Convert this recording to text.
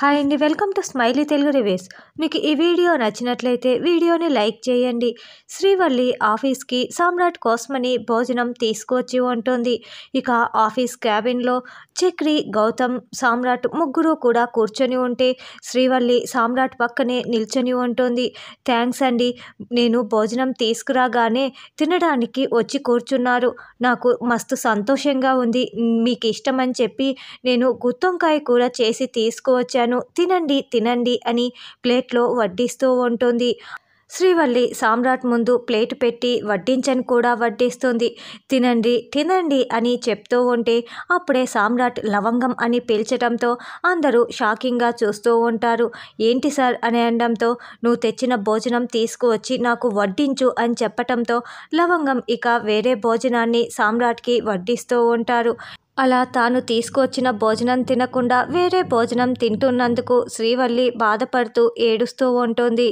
hi అండి welcome to Smiley Telugu reviews మీకు ఈ వీడియో నచ్చినట్లయితే వీడియోని లైక్ చేయండి శ్రీవల్లి ఆఫీస్కి సామ్రాట్ కోసమని భోజనం తీసుకువచ్చి ఉంటుంది ఇక ఆఫీస్ క్యాబిన్లో చక్రి గౌతమ్ సామ్రాట్ ముగ్గురు కూడా కూర్చొని ఉంటే శ్రీవల్లి సామ్రాట్ పక్కనే నిల్చొని ఉంటుంది థ్యాంక్స్ అండి నేను భోజనం తీసుకురాగానే తినడానికి వచ్చి కూర్చున్నారు నాకు మస్తు సంతోషంగా ఉంది మీకు ఇష్టమని చెప్పి నేను గుత్తొంకాయ కూర చేసి తీసుకువచ్చాను పెట్టాను తినండి తినండి అని ప్లేట్లో వడ్డిస్తూ ఉంటుంది శ్రీవల్లి సామ్రాట్ ముందు ప్లేట్ పెట్టి వడ్డించని కూడా వడ్డిస్తుంది తినండి తినండి అని చెప్తూ ఉంటే అప్పుడే సామ్రాట్ లవంగం అని పీల్చడంతో అందరూ షాకింగ్గా చూస్తూ ఉంటారు ఏంటి సార్ అని అనడంతో నువ్వు తెచ్చిన భోజనం తీసుకువచ్చి నాకు వడ్డించు అని చెప్పటంతో లవంగం ఇక వేరే భోజనాన్ని సామ్రాట్కి వడ్డిస్తూ ఉంటారు అలా తాను తీసుకువచ్చిన భోజనం తినకుండా వేరే భోజనం తింటున్నందుకు శ్రీవల్లి బాధపడుతూ ఏడుస్తూ ఉంటుంది